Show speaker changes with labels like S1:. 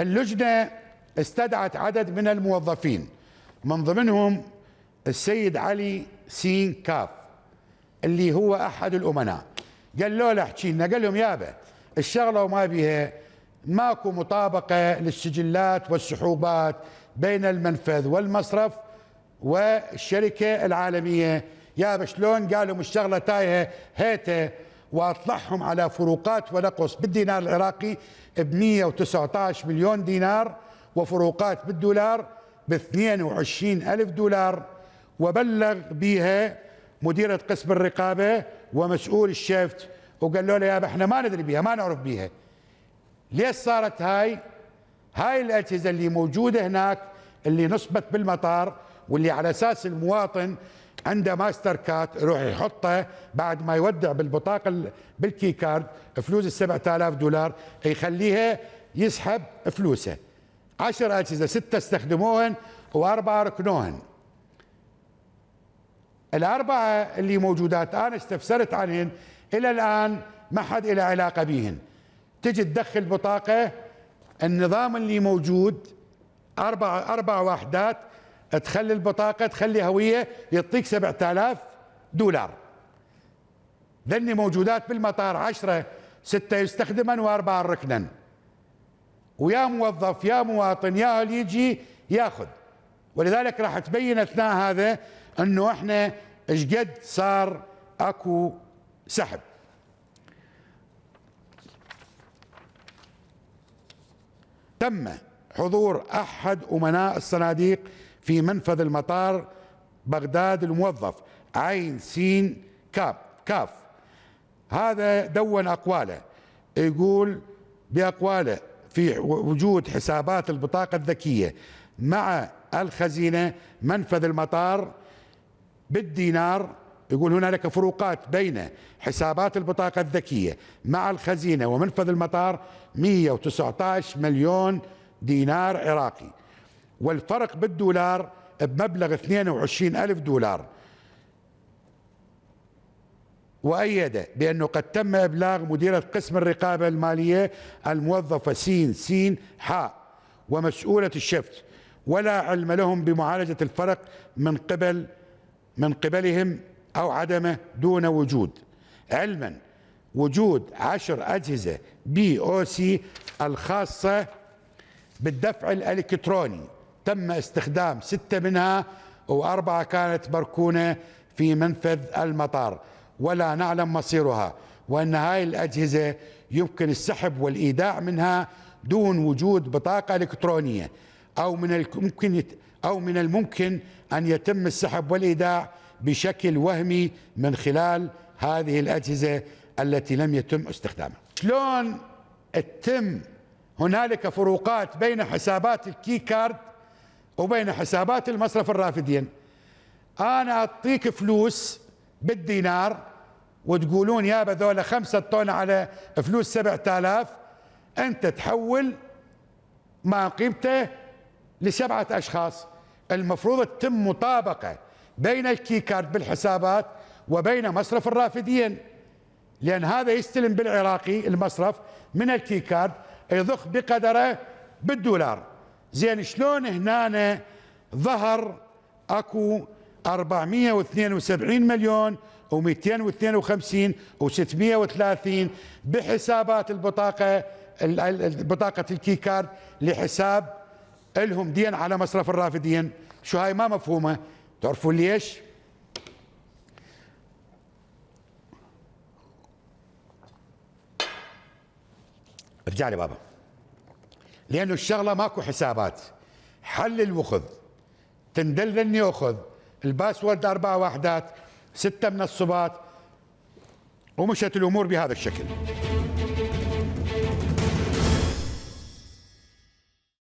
S1: اللجنة استدعت عدد من الموظفين من ضمنهم السيد علي سين كاف اللي هو أحد الأمناء قالوا له احكي لنا قال لهم يابا الشغلة وما بها ماكو مطابقة للسجلات والسحوبات بين المنفذ والمصرف والشركة العالمية يابا شلون قالوا الشغلة تايهة هيته واطلعهم على فروقات ونقص بالدينار العراقي ب 119 مليون دينار وفروقات بالدولار ب 22 ألف دولار وبلغ بها مديرة قسم الرقابة ومسؤول الشفت وقالوا له يابا احنا ما ندري بها ما نعرف بها ليش صارت هاي هاي الأجهزة اللي موجودة هناك اللي نصبت بالمطار واللي على اساس المواطن عنده ماستر كات يروح يحطه بعد ما يودع بالبطاقه بالكي كارد فلوس ال 7000 دولار يخليها يسحب فلوسه 10 اجهزه سته استخدموهن واربعه ركنوهن الاربعه اللي موجودات انا استفسرت عنهن الى الان ما حد له علاقه بهن تجي تدخل بطاقه النظام اللي موجود اربع اربع وحدات تخلي البطاقه تخلي هويه يعطيك 7000 دولار ذني موجودات بالمطار 10 ستة يستخدما واربعه ركنا ويا موظف يا مواطن يا اللي يجي ياخذ ولذلك راح تبين اثناء هذا انه احنا ايش قد صار اكو سحب تم حضور احد امناء الصناديق في منفذ المطار بغداد الموظف عين سين كاب كاف هذا دون أقواله يقول بأقواله في وجود حسابات البطاقة الذكية مع الخزينة منفذ المطار بالدينار يقول هنالك فروقات بين حسابات البطاقة الذكية مع الخزينة ومنفذ المطار 119 مليون دينار عراقي والفرق بالدولار بمبلغ 22 ألف دولار وأيد بأنه قد تم إبلاغ مديرة قسم الرقابة المالية الموظفة سين سين حاء ومسؤولة الشفت ولا علم لهم بمعالجة الفرق من قبل من قبلهم أو عدمه دون وجود علما وجود عشر أجهزة بي أو سي الخاصة بالدفع الإلكتروني تم استخدام ستة منها وأربعة كانت مركونة في منفذ المطار ولا نعلم مصيرها وأن هاي الأجهزة يمكن السحب والإيداع منها دون وجود بطاقة إلكترونية أو من الممكن أو من الممكن أن يتم السحب والإيداع بشكل وهمي من خلال هذه الأجهزة التي لم يتم استخدامها شلون تتم هنالك فروقات بين حسابات الكي كارد وبين حسابات المصرف الرافدين انا اعطيك فلوس بالدينار وتقولون يا بذولة خمسة طن على فلوس سبعة آلاف أنت تحول ما قيمته لسبعة أشخاص المفروض تتم مطابقة بين الكي كارد بالحسابات وبين مصرف الرافدين لأن هذا يستلم بالعراقي المصرف من الكي كارد يضخ بقدره بالدولار زين شلون هنا ظهر اكو 472 مليون و252 و630 بحسابات البطاقه بطاقه الكي كارد لحساب الهم دين على مصرف الرافدين شو هاي ما مفهومه تعرفون ليش ارجع لي بابا لانه الشغله ماكو حسابات حلل وخذ تندلني وخذ الباسورد اربع وحدات سته من الصبات ومشت الامور بهذا الشكل